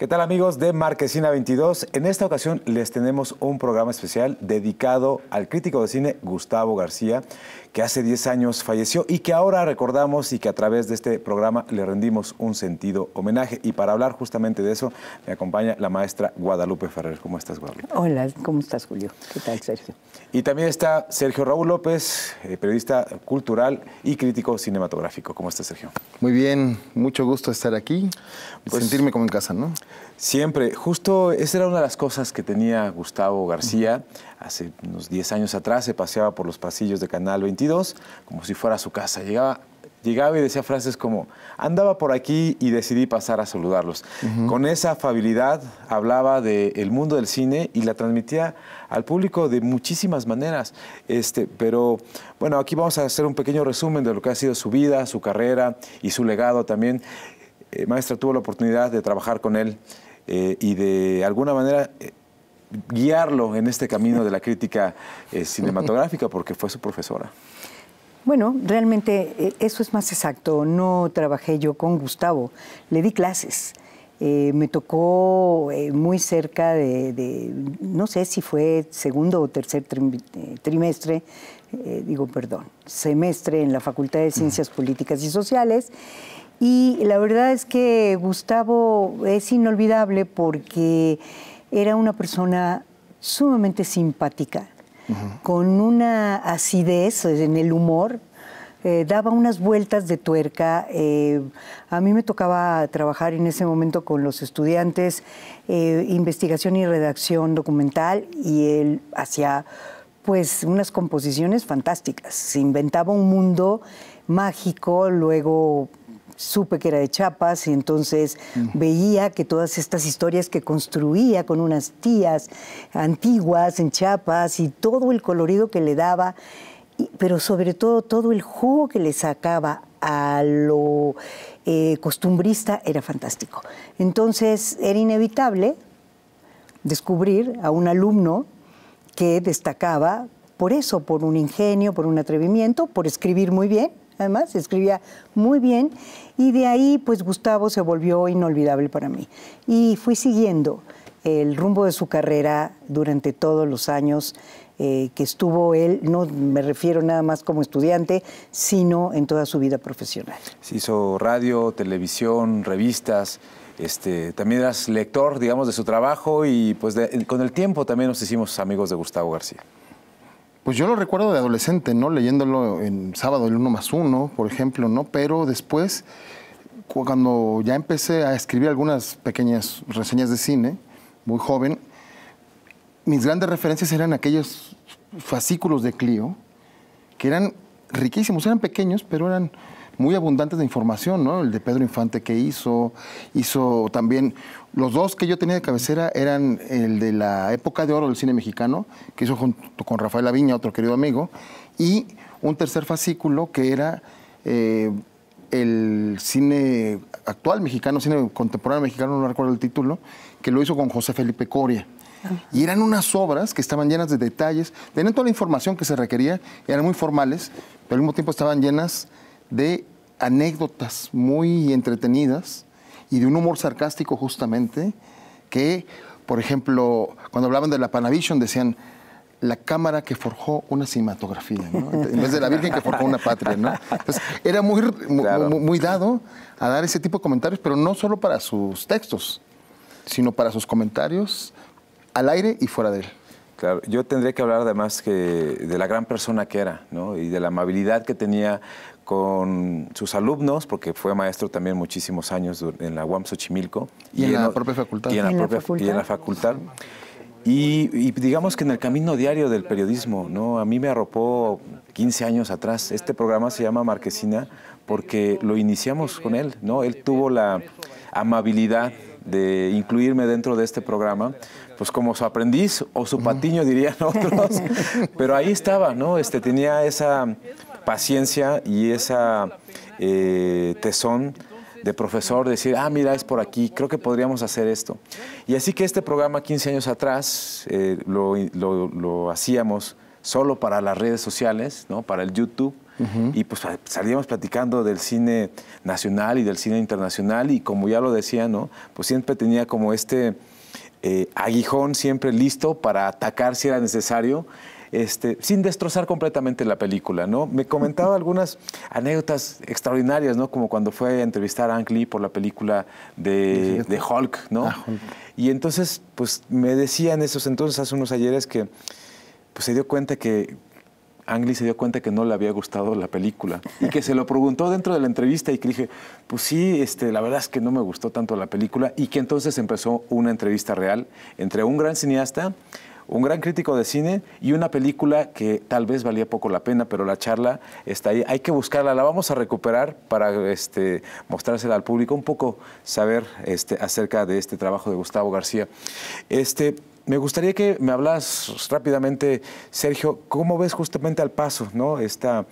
¿Qué tal amigos de Marquesina 22? En esta ocasión les tenemos un programa especial dedicado al crítico de cine Gustavo García, que hace 10 años falleció y que ahora recordamos y que a través de este programa le rendimos un sentido homenaje. Y para hablar justamente de eso, me acompaña la maestra Guadalupe Ferrer. ¿Cómo estás, Guadalupe? Hola, ¿cómo estás, Julio? ¿Qué tal, Sergio? Y también está Sergio Raúl López, eh, periodista cultural y crítico cinematográfico. ¿Cómo estás, Sergio? Muy bien, mucho gusto estar aquí, pues sentirme como en casa, ¿no? Siempre, justo esa era una de las cosas que tenía Gustavo García. Hace unos 10 años atrás se paseaba por los pasillos de Canal 22 como si fuera su casa. Llegaba, llegaba y decía frases como, andaba por aquí y decidí pasar a saludarlos. Con esa afabilidad hablaba del mundo del cine y la transmitía al público de muchísimas maneras. Este, pero bueno, aquí vamos a hacer un pequeño resumen de lo que ha sido su vida, su carrera y su legado también. Eh, maestra, tuvo la oportunidad de trabajar con él eh, y de alguna manera eh, guiarlo en este camino de la crítica eh, cinematográfica, porque fue su profesora. Bueno, realmente eso es más exacto. No trabajé yo con Gustavo, le di clases. me tocó muy cerca de, no sé si fue segundo o tercer trimestre eh, digo, perdón, semestre en la Facultad de Ciencias Políticas y Sociales. Y la verdad es que Gustavo es inolvidable porque era una persona sumamente simpática, con una acidez en el humor. Eh, daba unas vueltas de tuerca. Eh, a mí me tocaba trabajar en ese momento con los estudiantes, investigación y redacción documental, y él hacía pues unas composiciones fantásticas. Se inventaba un mundo mágico, luego supe que era de chapas y entonces mm. veía que todas estas historias que construía con unas tías antiguas en chapas y todo el colorido que le daba, pero sobre todo todo el jugo que le sacaba a lo eh, costumbrista era fantástico. Entonces era inevitable descubrir a un alumno que destacaba por eso, por un ingenio, por un atrevimiento, por escribir muy bien, además, escribía muy bien, y de ahí pues Gustavo se volvió inolvidable para mí. Y fui siguiendo el rumbo de su carrera durante todos los años eh, que estuvo él, no me refiero nada más como estudiante, sino en toda su vida profesional. Se hizo radio, televisión, revistas, este, también eras lector, digamos, de su trabajo y pues con el tiempo también nos hicimos amigos de Gustavo García. Pues yo lo recuerdo de adolescente, ¿no? Leyéndolo en sábado, el 1 más 1, por ejemplo, ¿no? Pero después, cuando ya empecé a escribir algunas pequeñas reseñas de cine, muy joven, mis grandes referencias eran aquellos fascículos de Clio, que eran riquísimos, eran pequeños, pero eran muy abundantes de información, ¿no? El de Pedro Infante que hizo, hizo también, los dos que yo tenía de cabecera eran el de la época de oro del cine mexicano, que hizo junto con Rafael Aviña, otro querido amigo, y un tercer fascículo que era... Eh, el cine actual mexicano, cine contemporáneo mexicano, no recuerdo el título, que lo hizo con José Felipe Coria. Y eran unas obras que estaban llenas de detalles, tenían toda la información que se requería, eran muy formales, pero al mismo tiempo estaban llenas de anécdotas muy entretenidas y de un humor sarcástico justamente, que, por ejemplo, cuando hablaban de la Panavision decían, la cámara que forjó una cinematografía, en vez de la Virgen que forjó una patria. Entonces, era muy, dado a dar ese tipo de comentarios, pero no solo para sus textos, sino para sus comentarios al aire y fuera de él yo tendría que hablar además de la gran persona que era, Y de la amabilidad que tenía con sus alumnos, porque fue maestro también muchísimos años en la UAM Xochimilco. Y, en, la propia facultad. Y en, la, facultad. Y digamos que en el camino diario del periodismo, A mí me arropó 15 años atrás. Este programa se llama Marquesina porque lo iniciamos con él, ¿no? Él tuvo la amabilidad de incluirme dentro de este programa, pues como su aprendiz o su patiño, dirían otros, pero ahí estaba, ¿no? Este, tenía esa paciencia y esa eh, tesón de profesor, decir, ah, mira, es por aquí, creo que podríamos hacer esto. Y así que este programa 15 años atrás eh, lo, hacíamos solo para las redes sociales, ¿no? para el YouTube, y pues salíamos platicando del cine nacional y del cine internacional, y como ya lo decía, ¿no? pues siempre tenía como este eh, aguijón siempre listo para atacar si era necesario. Este, sin destrozar completamente la película, ¿no? Me comentaba algunas anécdotas extraordinarias, ¿no? Como cuando fue a entrevistar a Ang Lee por la película de, Hulk, ¿no? Ah, y entonces, pues me decían en esos entonces, hace unos ayeres, que pues, se dio cuenta que Ang se dio cuenta que no le había gustado la película y que se lo preguntó dentro de la entrevista y que dije, pues sí, este, la verdad es que no me gustó tanto la película y que entonces empezó una entrevista real entre un gran cineasta, un gran crítico de cine y una película que tal vez valía poco la pena, pero la charla está ahí. Hay que buscarla, la vamos a recuperar para este, mostrársela al público, un poco saber este, acerca de este trabajo de Gustavo García. Este, me gustaría que me hablas rápidamente, Sergio, ¿cómo ves justamente al paso ¿no? esta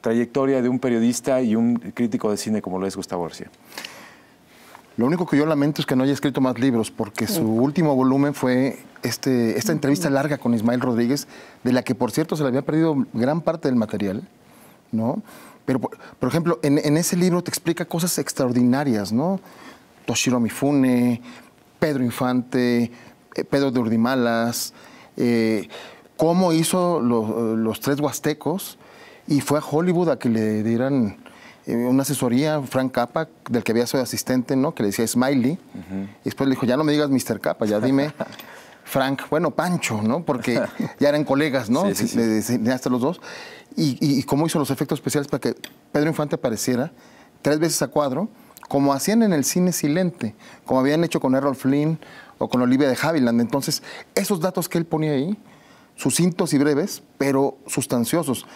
trayectoria de un periodista y un crítico de cine como lo es Gustavo García? Lo único que yo lamento es que no haya escrito más libros, porque su mm. último volumen fue este, esta mm. entrevista larga con Ismael Rodríguez, de la que, por cierto, se le había perdido gran parte del material, ¿no? Pero, por, ejemplo, en, ese libro te explica cosas extraordinarias, ¿no? Toshiro Mifune, Pedro Infante, eh, Pedro de Urdimalas, eh, cómo hizo los, tres huastecos y fue a Hollywood a que le dieran eh, una asesoría, Frank Capa, del que había sido asistente, ¿no? que le decía Smiley. Y después le dijo, ya no me digas Mr. Capa, ya dime Frank, bueno, Pancho, ¿no? Porque ya eran colegas, ¿no? Le hasta los dos. Y, y, cómo hizo los efectos especiales para que Pedro Infante apareciera tres veces a cuadro, como hacían en el cine silente, como habían hecho con Errol Flynn, o con Olivia de Haviland. Entonces, esos datos que él ponía ahí, sucintos y breves, pero sustanciosos.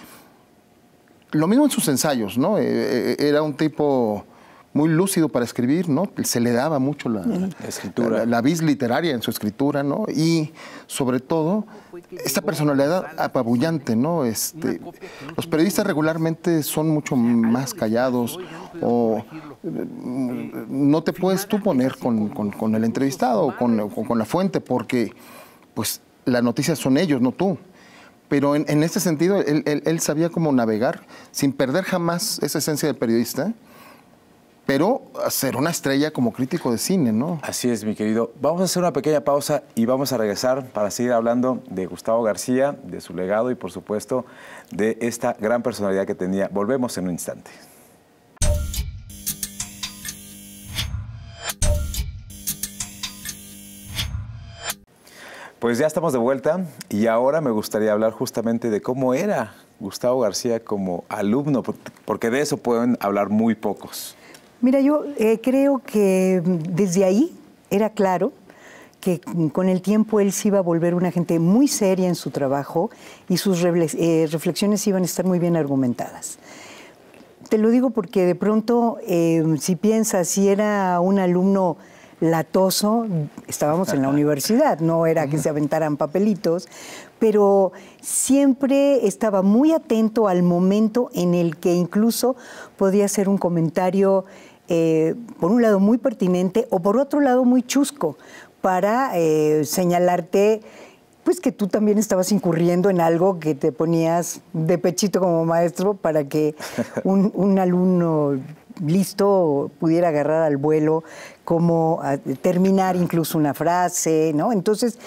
Lo mismo en sus ensayos, ¿no? Eh, eh, era un tipo muy lúcido para escribir, ¿no? Se le daba mucho la, escritura. La, vis literaria en su escritura, ¿no? Y sobre todo, esta personalidad apabullante, ¿no? Este, los periodistas regularmente son mucho más callados o mm, no te puedes tú poner con, el entrevistado o con, la fuente porque pues las noticias son ellos, no tú pero en, este sentido él, él, él, sabía cómo navegar sin perder jamás esa esencia de periodista pero ser una estrella como crítico de cine, ¿no? Así es, mi querido. Vamos a hacer una pequeña pausa y vamos a regresar para seguir hablando de Gustavo García, de su legado y por supuesto de esta gran personalidad que tenía. Volvemos en un instante. Pues ya estamos de vuelta y ahora me gustaría hablar justamente de cómo era Gustavo García como alumno, porque de eso pueden hablar muy pocos. Mira, yo eh, creo que desde ahí era claro que con el tiempo él se iba a volver una gente muy seria en su trabajo y sus eh, reflexiones iban a estar muy bien argumentadas. Te lo digo porque de pronto, em, si piensas, si era un alumno latoso, estábamos en la universidad, no era que se aventaran papelitos, pero siempre estaba muy atento al momento en el que incluso podía hacer un comentario eh, por un lado muy pertinente o por otro lado muy chusco para eh, señalarte pues que tú también estabas incurriendo en algo que te ponías de pechito como maestro para que un, alumno listo pudiera agarrar al vuelo como ah, terminar incluso una frase, ¿no? Entonces,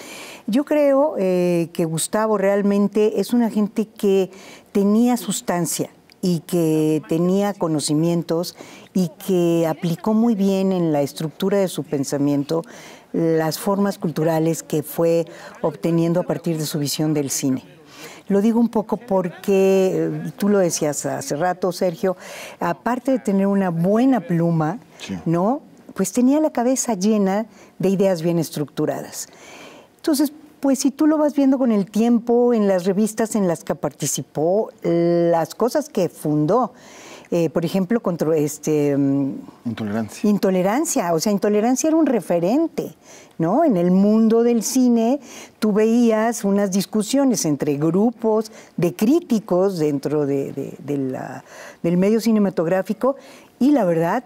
yo creo eh, que Gustavo realmente es una gente que tenía sustancia, y que tenía conocimientos y que aplicó muy bien en la estructura de su pensamiento las formas culturales que fue obteniendo a partir de su visión del cine. Lo digo un poco porque, eh, tú lo decías hace rato, Sergio, aparte de tener una buena pluma, ¿no? Pues tenía la cabeza llena de ideas bien estructuradas. Entonces, pues si tú lo vas viendo con el tiempo, en las revistas en las que participó, las cosas que fundó. Eh, por ejemplo, contra este mm, intolerancia. Intolerancia, o sea, intolerancia era un referente, ¿no? En el mundo del cine tú veías unas discusiones entre grupos de críticos dentro de, del medio cinematográfico y la verdad,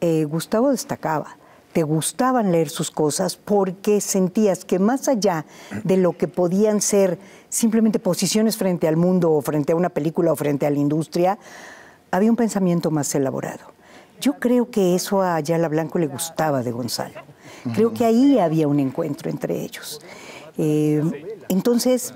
eh, Gustavo destacaba te gustaban leer sus cosas porque sentías que más allá de lo que podían ser simplemente posiciones frente al mundo o frente a una película o frente a la industria, había un pensamiento más elaborado. Yo creo que eso a Ayala Blanco le gustaba de Gonzalo. Creo que ahí había un encuentro entre ellos. Eh, entonces,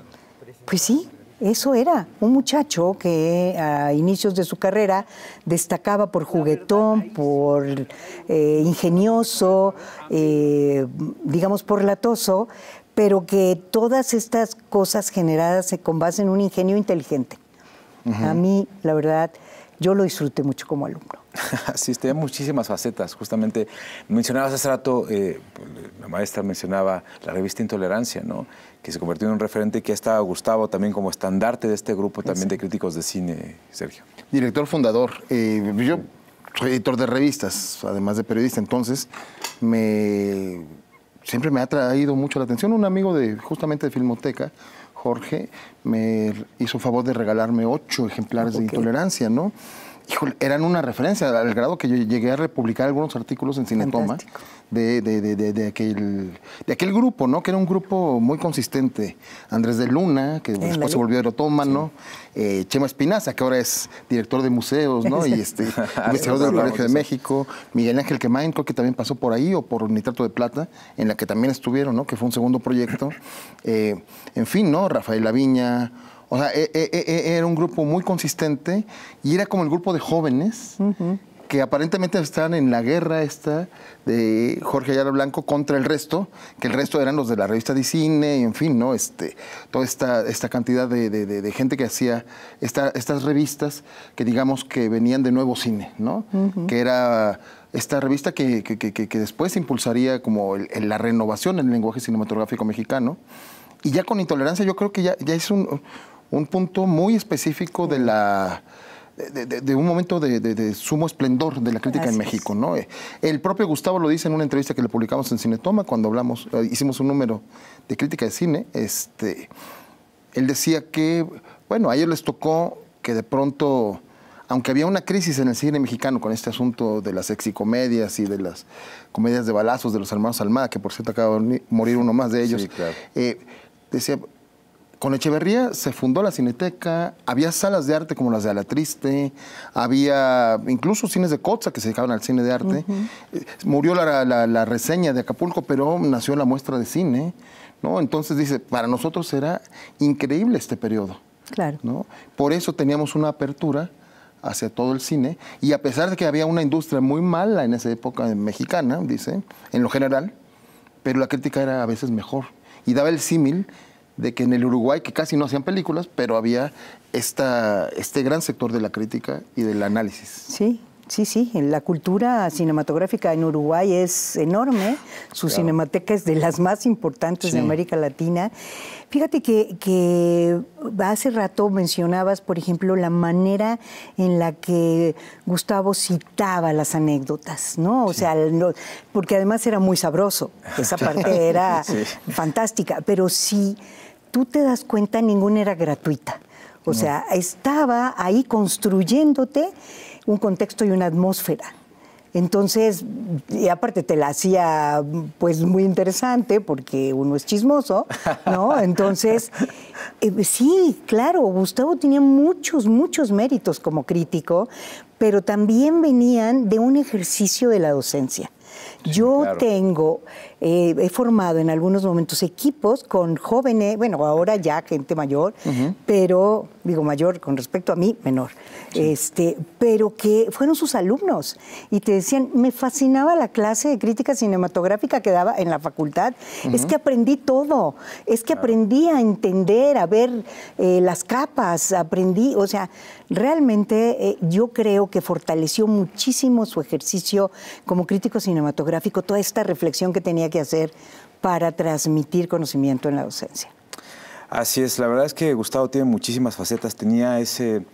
pues sí, eso era, un muchacho que a inicios de su carrera destacaba por juguetón, por eh, ingenioso, eh, digamos por latoso, pero que todas estas cosas generadas con base en un ingenio inteligente. A mí, la verdad, yo lo disfruté mucho como alumno. Sí, tenía muchísimas facetas. Justamente mencionabas hace rato, eh, la maestra mencionaba la revista Intolerancia, ¿no? que se convirtió en un referente que estado Gustavo también como estandarte de este grupo también de críticos de cine, Sergio. Director fundador. Eh, yo soy editor de revistas, además de periodista, entonces me siempre me ha traído mucho la atención un amigo de justamente de Filmoteca Jorge, me hizo favor de regalarme ocho ejemplares de Intolerancia, ¿no? Híjole, eran una referencia, al grado que yo llegué a republicar algunos artículos en Cinetoma de, de, de, de, aquel, de aquel grupo, ¿no? Que era un grupo muy consistente. Andrés de Luna, que después se volvió aerotómano. Eh, Chema Espinaza, que ahora es director de museos, ¿no? y este, investigador del Colegio de México, Miguel Ángel Quemain, que también pasó por ahí, o por Nitrato de Plata, en la que también estuvieron, ¿no? Que fue un segundo proyecto. Eh, en fin, ¿no? Rafael Laviña. O sea, e, e, e, era un grupo muy consistente y era como el grupo de jóvenes que aparentemente están en la guerra esta de Jorge Ayala Blanco contra el resto, que el resto eran los de la revista de cine, en fin, ¿no? Este, toda esta, esta cantidad de, gente que hacía estas revistas que digamos que venían de nuevo cine, ¿no? Que era esta revista que, después impulsaría como la renovación en el lenguaje cinematográfico mexicano. Y ya con intolerancia yo creo que ya, es un punto muy específico de la de, un momento de, sumo esplendor de la crítica en México. ¿no? Eh, el propio Gustavo lo dice en una entrevista que le publicamos en Cinetoma, cuando hablamos, eh, hicimos un número de crítica de cine. Este, él decía que, bueno, a ellos les tocó que de pronto, aunque había una crisis en el cine mexicano con este asunto de las sexicomedias y de las comedias de balazos de los hermanos Almada, que por cierto acaba de morir uno más de ellos, eh, decía, con Echeverría se fundó la Cineteca, había salas de arte como las de Ala Triste, había incluso cines de Cotza que se dedicaban al cine de arte. Eh, murió la, reseña de Acapulco, pero nació la muestra de cine. ¿no? Entonces dice, para nosotros era increíble este periodo. Claro. ¿no? Por eso teníamos una apertura hacia todo el cine y a pesar de que había una industria muy mala en esa época mexicana, dice, en lo general, pero la crítica era a veces mejor y daba el símil de que en el Uruguay, que casi no hacían películas, pero había esta, este gran sector de la crítica y del análisis. Sí, Sí, sí, la cultura cinematográfica en Uruguay es enorme, su cinemateca es de las más importantes de América Latina. Fíjate que, hace rato mencionabas, por ejemplo, la manera en la que Gustavo citaba las anécdotas, ¿no? O sea, porque además era muy sabroso, esa parte era fantástica, pero si tú te das cuenta, ninguna era gratuita. O sea, estaba ahí construyéndote un contexto y una atmósfera. Entonces, y aparte te la hacía pues muy interesante porque uno es chismoso, ¿no? Entonces, eh, sí, claro, Gustavo tenía muchos, muchos méritos como crítico, pero también venían de un ejercicio de la docencia. Yo tengo eh, he formado en algunos momentos equipos con jóvenes, bueno, ahora ya gente mayor, pero digo mayor con respecto a mí, menor, este, pero que fueron sus alumnos y te decían, me fascinaba la clase de crítica cinematográfica que daba en la facultad, es que aprendí todo, es que aprendí a entender, a ver eh, las capas, aprendí, o sea, realmente eh, yo creo que fortaleció muchísimo su ejercicio como crítico cinematográfico, toda esta reflexión que tenía que que hacer para transmitir conocimiento en la docencia. Así es, la verdad es que Gustavo tiene muchísimas facetas, tenía ese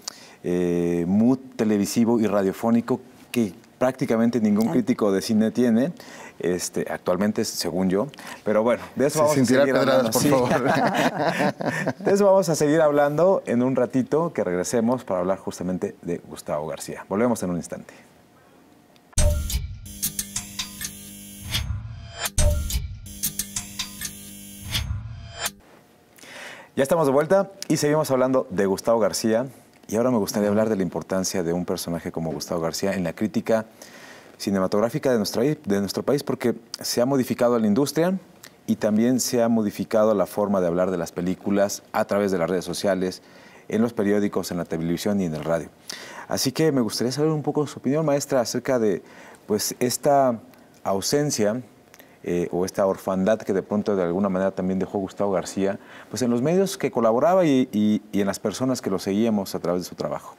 eh, mood televisivo y radiofónico que prácticamente ningún ah. crítico de cine tiene, este, actualmente según yo, pero bueno, de eso, de eso vamos a seguir hablando en un ratito que regresemos para hablar justamente de Gustavo García. Volvemos en un instante. Ya estamos de vuelta y seguimos hablando de Gustavo García. Y ahora me gustaría hablar de la importancia de un personaje como Gustavo García en la crítica cinematográfica de, de nuestro país, porque se ha modificado la industria y también se ha modificado la forma de hablar de las películas a través de las redes sociales, en los periódicos, en la televisión y en el radio. Así que me gustaría saber un poco su opinión, maestra, acerca de pues, esta ausencia eh, o esta orfandad que de pronto de alguna manera también dejó Gustavo García, pues en los medios que colaboraba y, y en las personas que lo seguíamos a través de su trabajo.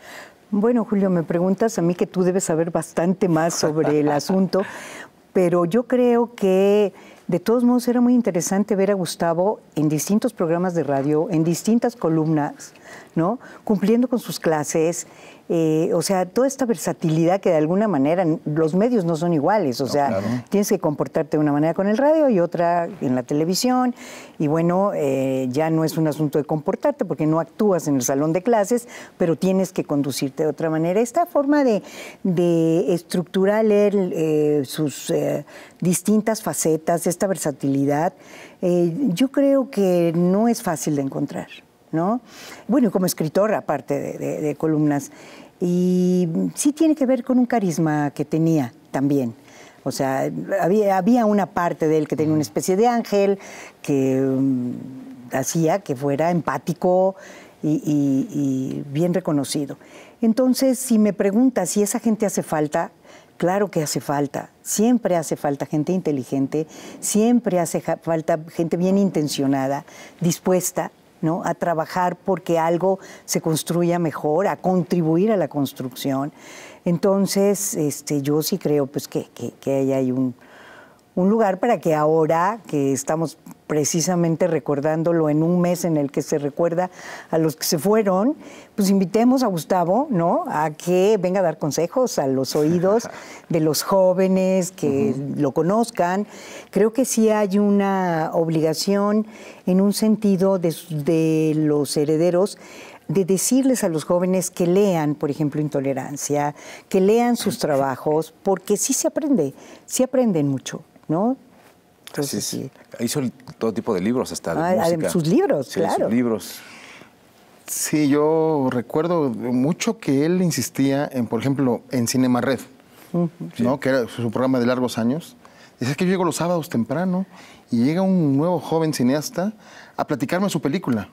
Bueno, Julio, me preguntas a mí que tú debes saber bastante más sobre el asunto, pero yo creo que de todos modos era muy interesante ver a Gustavo en distintos programas de radio, en distintas columnas, Cumpliendo con sus clases, eh, o sea, toda esta versatilidad que de alguna manera los medios no son iguales, o sea, tienes que comportarte de una manera con el radio y otra en la televisión, y bueno, eh, ya no es un asunto de comportarte porque no actúas en el salón de clases, pero tienes que conducirte de otra manera. Esta forma de, estructurar eh, sus distintas facetas, esta versatilidad, yo creo que no es fácil de encontrar. ¿no? Bueno, como escritor, aparte de, columnas. Y sí tiene que ver con un carisma que tenía también. O sea, había, una parte de él que tenía una especie de ángel que mm, hacía que fuera empático y, y, bien reconocido. Entonces, si me preguntas si esa gente hace falta, claro que hace falta. Siempre hace falta gente inteligente, siempre hace falta gente bien intencionada, dispuesta ¿no? A trabajar porque algo se construya mejor, a contribuir a la construcción. Entonces, este, yo sí creo pues, que, ahí hay un, un lugar para que ahora que estamos precisamente recordándolo en un mes en el que se recuerda a los que se fueron, pues invitemos a Gustavo, ¿no? A que venga a dar consejos a los oídos de los jóvenes que lo conozcan. Creo que sí hay una obligación en un sentido de, de los herederos de decirles a los jóvenes que lean, por ejemplo, Intolerancia, que lean sus trabajos, porque sí se aprende, sí aprenden mucho, ¿no? sí, Hizo todo tipo de libros, hasta ah, Sus libros, claro. libros. Sí, yo recuerdo mucho que él insistía en, por ejemplo, en Cinema Red, ¿no? que era su programa de largos años. Dice que yo llego los sábados temprano y llega un nuevo joven cineasta a platicarme su película.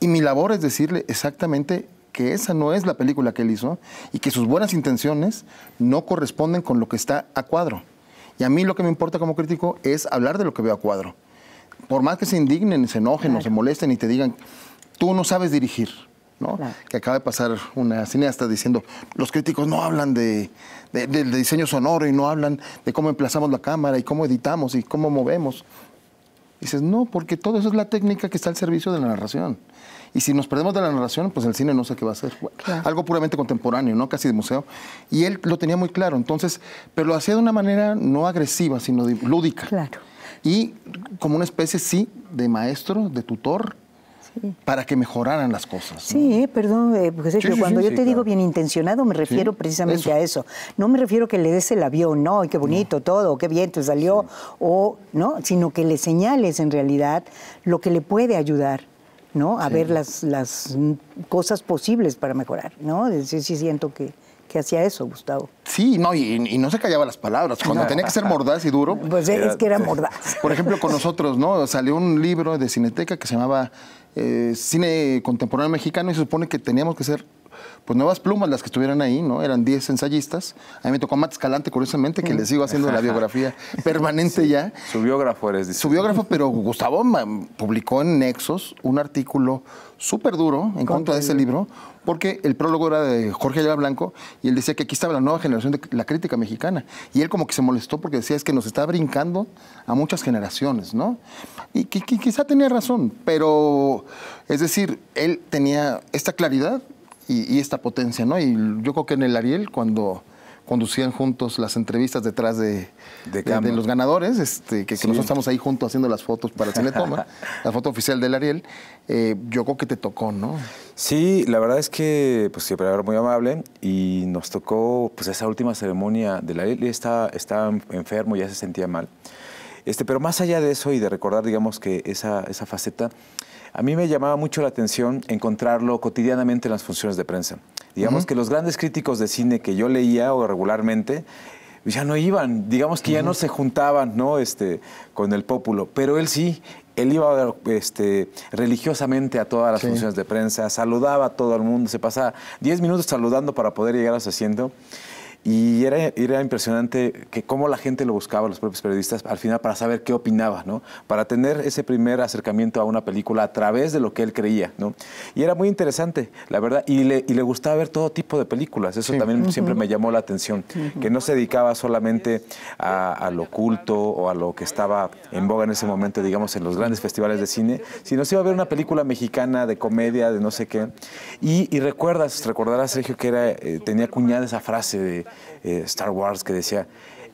Y mi labor es decirle exactamente que esa no es la película que él hizo y que sus buenas intenciones no corresponden con lo que está a cuadro. Y a mí lo que me importa como crítico es hablar de lo que veo a cuadro. Por más que se indignen, se enojen se molesten y te digan, tú no sabes dirigir. Que acaba de pasar una cineasta diciendo, los críticos no hablan de, diseño sonoro y no hablan de cómo emplazamos la cámara y cómo editamos y cómo movemos. dices, no, porque todo eso es la técnica que está al servicio de la narración. Y si nos perdemos de la narración, pues el cine no sé qué va a ser. Algo puramente contemporáneo, ¿no? Casi de museo. Y él lo tenía muy claro, entonces, pero lo hacía de una manera no agresiva, sino lúdica. Claro. Y como una especie, sí, de maestro, de tutor, para que mejoraran las cosas. Sí, perdón, eh, cuando yo te digo bien intencionado me refiero precisamente a eso. No me refiero que le des el avión, no, y qué bonito todo, qué bien te salió, o no, sino que le señales en realidad lo que le puede ayudar ¿no? A ver las, cosas posibles para mejorar, ¿no? Sí, siento que, que hacía eso, Gustavo. Sí, no, y, no se callaba las palabras. Cuando tenía que ser mordaz y duro. Pues es que era mordaz. Por ejemplo, con nosotros, ¿no? Salió un libro de Cineteca que se llamaba eh, Cine Contemporáneo Mexicano y se supone que teníamos que ser pues nuevas plumas las que estuvieran ahí, ¿no? Eran 10 ensayistas. A mí me tocó Matt Escalante, curiosamente, que le sigo haciendo la biografía permanente ya. Su biógrafo eres, dice. Su biógrafo, pero Gustavo publicó en Nexos un artículo súper duro en contra de ese libro, porque el prólogo era de Jorge Ayala Blanco y él decía que aquí estaba la nueva generación de la crítica mexicana. Y él como que se molestó porque decía, es que nos está brincando a muchas generaciones, ¿no? Y quizá tenía razón, pero es decir, él tenía esta claridad y, esta potencia, ¿no? Y yo creo que en el Ariel, cuando conducían juntos las entrevistas detrás de, los ganadores, este, que, nosotros estamos ahí juntos haciendo las fotos para el Toma, la foto oficial del Ariel, eh, yo creo que te tocó, ¿no? Sí, la verdad es que pues, siempre era muy amable y nos tocó pues, esa última ceremonia del Ariel, estaba, estaba enfermo, y ya se sentía mal. Este, pero más allá de eso y de recordar, digamos, que esa, esa faceta, a mí me llamaba mucho la atención encontrarlo cotidianamente en las funciones de prensa. Digamos que los grandes críticos de cine que yo leía o regularmente pues, ya no iban, digamos que ya no se juntaban, ¿no? Este, con el pópulo, pero él sí, él iba este, religiosamente a todas las funciones de prensa, saludaba a todo el mundo, se pasaba 10 minutos saludando para poder llegar a su asiento. Y era, era impresionante que cómo la gente lo buscaba, los propios periodistas, al final para saber qué opinaba, ¿no? Para tener ese primer acercamiento a una película a través de lo que él creía, ¿no? Y era muy interesante, la verdad, y le, y le gustaba ver todo tipo de películas, eso también siempre me llamó la atención, que no se dedicaba solamente a, lo oculto o a lo que estaba en boga en ese momento, digamos, en los grandes festivales de cine, sino se iba a ver una película mexicana de comedia, de no sé qué. Y, y recuerdas, recordarás, Sergio, que era, eh, tenía cuñada esa frase de eh, Star Wars, que decía,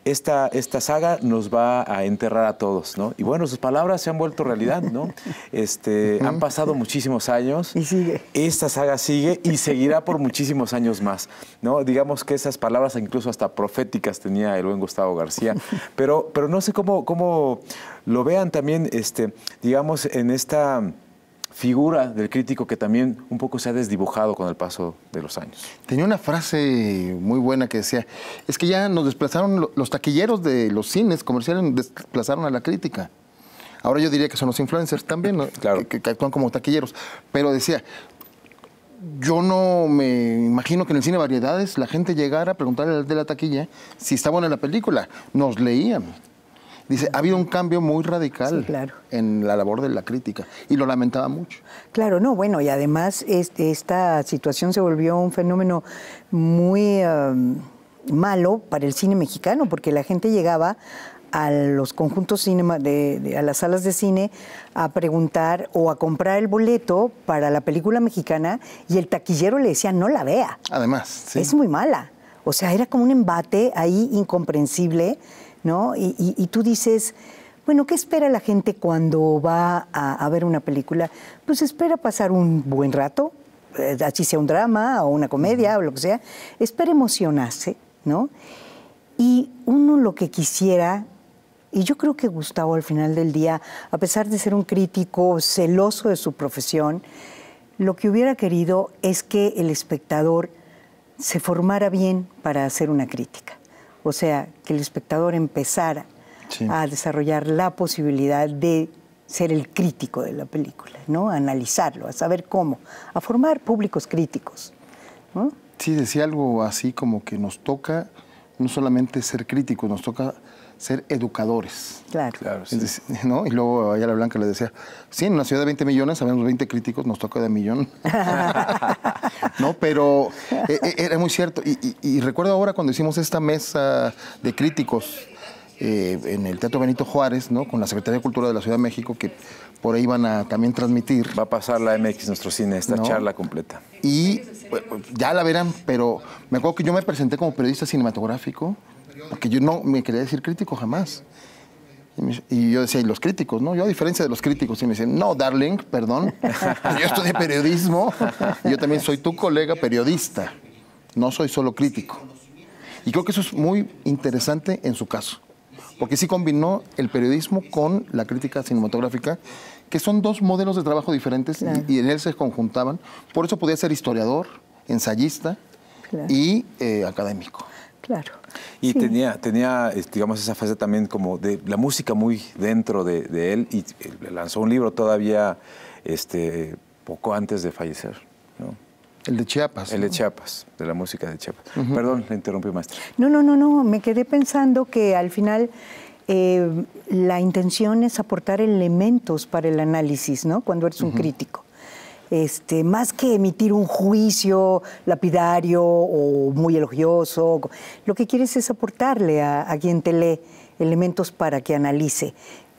esta, esta saga nos va a enterrar a todos, ¿no? Y bueno, sus palabras se han vuelto realidad, ¿no? Este, Han pasado muchísimos años. Y sigue. Esta saga sigue y seguirá por muchísimos años más, ¿no? Digamos que esas palabras incluso hasta proféticas tenía el buen Gustavo García. Pero, pero no sé cómo, cómo lo vean también, este, digamos, en esta figura del crítico que también un poco se ha desdibujado con el paso de los años. Tenía una frase muy buena que decía, es que ya nos desplazaron los taquilleros de los cines comerciales, desplazaron a la crítica. Ahora yo diría que son los influencers también, claro. que, actúan como taquilleros. Pero decía, yo no me imagino que en el cine variedades la gente llegara a preguntarle al de la taquilla si está buena la película. Nos leían. Dice, ha habido un cambio muy radical en la labor de la crítica y lo lamentaba mucho. Claro, no, bueno, y además este, esta situación se volvió un fenómeno muy malo para el cine mexicano, porque la gente llegaba a los conjuntos cinema de, a las salas de cine a preguntar o a comprar el boleto para la película mexicana y el taquillero le decía no la vea. Además, sí. es muy mala. O sea, era como un embate ahí incomprensible ¿no? Y, tú dices, bueno, ¿qué espera la gente cuando va a, a, ver una película? Pues espera pasar un buen rato, eh, así sea un drama o una comedia o lo que sea, espera emocionarse, ¿no? Y uno lo que quisiera, y yo creo que Gustavo al final del día, a pesar de ser un crítico celoso de su profesión, lo que hubiera querido es que el espectador se formara bien para hacer una crítica. O sea, que el espectador empezara a desarrollar la posibilidad de ser el crítico de la película, ¿no? analizarlo, a saber cómo, a formar públicos críticos. Sí, decía algo así como que nos toca no solamente ser críticos, nos toca ser educadores. Claro. claro Y luego Ayala Blanca le decía, sí, en una ciudad de 20 millones, sabemos 20 críticos, nos toca de millón. ¿no? Pero eh, eh, era muy cierto. Y, recuerdo ahora cuando hicimos esta mesa de críticos eh, en el Teatro Benito Juárez, ¿no? Con la Secretaría de Cultura de la Ciudad de México, que por ahí van a también transmitir. Va a pasar la MX Nuestro Cine, esta charla completa. Y ya la verán, pero me acuerdo que yo me presenté como periodista cinematográfico, porque yo no me quería decir crítico jamás. Y yo decía, ¿y los críticos? No, yo a diferencia de los críticos, y me dicen, no, darling, perdón, yo estudié periodismo, yo también soy tu colega periodista, no soy solo crítico. Y creo que eso es muy interesante en su caso, porque sí combinó el periodismo con la crítica cinematográfica, que son dos modelos de trabajo diferentes y, en él se conjuntaban. Por eso podía ser historiador, ensayista y eh, académico. Claro. Y tenía, tenía, digamos, esa fase también como de la música muy dentro de, él y eh, lanzó un libro todavía este, poco antes de fallecer. El de Chiapas. El de Chiapas, de la música de Chiapas. Perdón, le interrumpí, maestro. No, no, no, no, me quedé pensando que al final eh, la intención es aportar elementos para el análisis, ¿no? Cuando eres un crítico este, más que emitir un juicio lapidario o muy elogioso, lo que quieres es aportarle a, quien te lee elementos para que analice.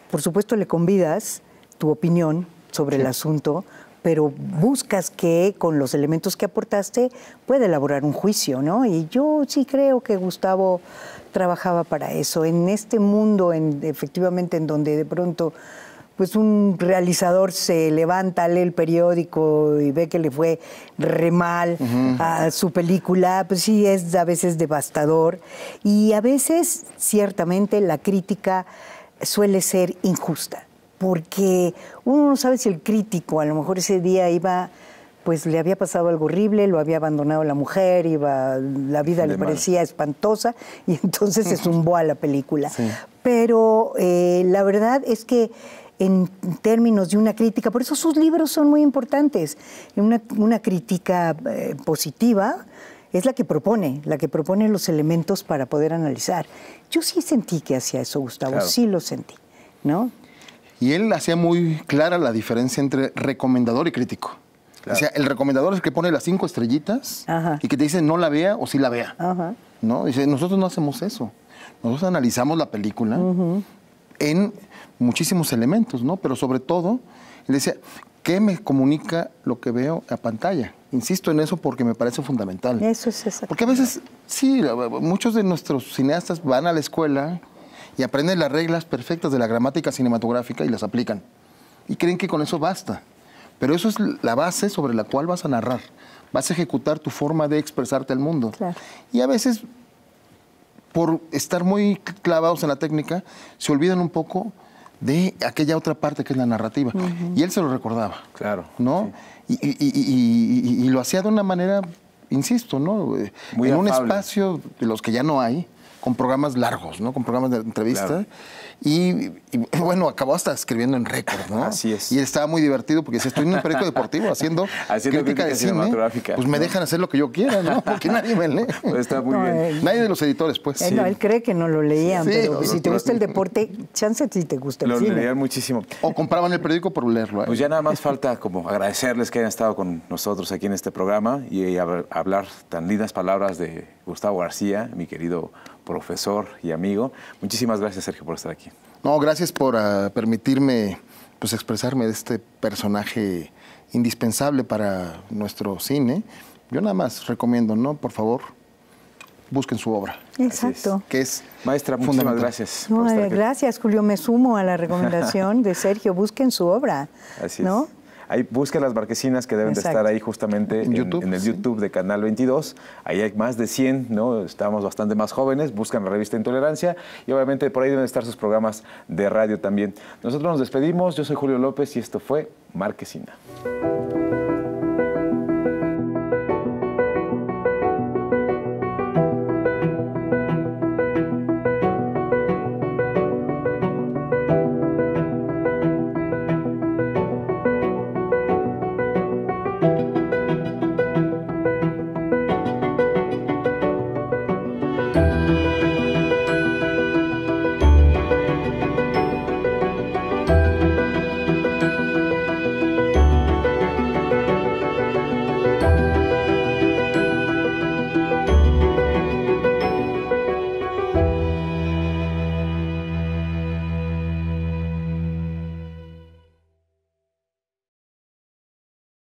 Por supuesto, le convidas tu opinión sobre el asunto, pero buscas que con los elementos que aportaste pueda elaborar un juicio, ¿no? Y yo sí creo que Gustavo trabajaba para eso. En este mundo, en, efectivamente, en donde de pronto pues un realizador se levanta, lee el periódico y ve que le fue re mal a su película, pues sí es a veces devastador y a veces ciertamente la crítica suele ser injusta, porque uno no sabe si el crítico a lo mejor ese día iba pues le había pasado algo horrible, lo había abandonado la mujer, iba, la vida le parecía espantosa y entonces se zumbó a la película. Pero eh, la verdad es que en términos de una crítica. Por eso sus libros son muy importantes. Una, una crítica eh, positiva es la que propone, la que propone los elementos para poder analizar. Yo sí sentí que hacía eso, Gustavo, sí lo sentí, ¿no? Y él hacía muy clara la diferencia entre recomendador y crítico. O sea, el recomendador es el que pone las cinco estrellitas y que te dice no la vea o sí la vea. ¿no? Dice, nosotros no hacemos eso. Nosotros analizamos la película, en muchísimos elementos, ¿no? Pero sobre todo, él decía, ¿qué me comunica lo que veo a pantalla? Insisto en eso porque me parece fundamental. Eso es exacto. Porque a veces, sí, muchos de nuestros cineastas van a la escuela y aprenden las reglas perfectas de la gramática cinematográfica y las aplican. Y creen que con eso basta. Pero eso es la base sobre la cual vas a narrar, vas a ejecutar tu forma de expresarte al mundo. Y a veces por estar muy clavados en la técnica, se olvidan un poco de aquella otra parte que es la narrativa. Y él se lo recordaba. Claro. ¿No? Y, lo hacía de una manera, insisto, ¿no? Eh, en un espacio de los que ya no hay, con programas largos, ¿no? Con programas de entrevista. Y, bueno, acabó hasta escribiendo en récord, ¿no? Así es. Y estaba muy divertido porque si estoy en un periódico deportivo haciendo, crítica, de cinematográfica. Cine, pues me dejan hacer lo que yo quiera, ¿no? Porque nadie me lee. Pues está muy bien. Eh, nadie de los editores, pues. Él, eh, él cree que no lo leían, pero si te gusta el deporte, chance si te gusta el lo leían muchísimo. O compraban el periódico por leerlo. ¿eh? Pues ya nada más falta como agradecerles que hayan estado con nosotros aquí en este programa y hablar tan lindas palabras de Gustavo García, mi querido profesor y amigo. Muchísimas gracias, Sergio, por estar aquí. No, gracias por ah, permitirme pues, expresarme de este personaje indispensable para nuestro cine. Yo nada más recomiendo, ¿no? Por favor, busquen su obra. Exacto. que es maestra muchísimas gracias. gracias, Julio. Me sumo a la recomendación de Sergio. Busquen su obra. Así ¿no? es. Ahí busca las marquesinas que deben de estar ahí justamente en, el YouTube de Canal 22. Ahí hay más de 100, ¿no? Estamos bastante más jóvenes, buscan la revista Intolerancia y obviamente por ahí deben estar sus programas de radio también. Nosotros nos despedimos, yo soy Julio López y esto fue Marquesina.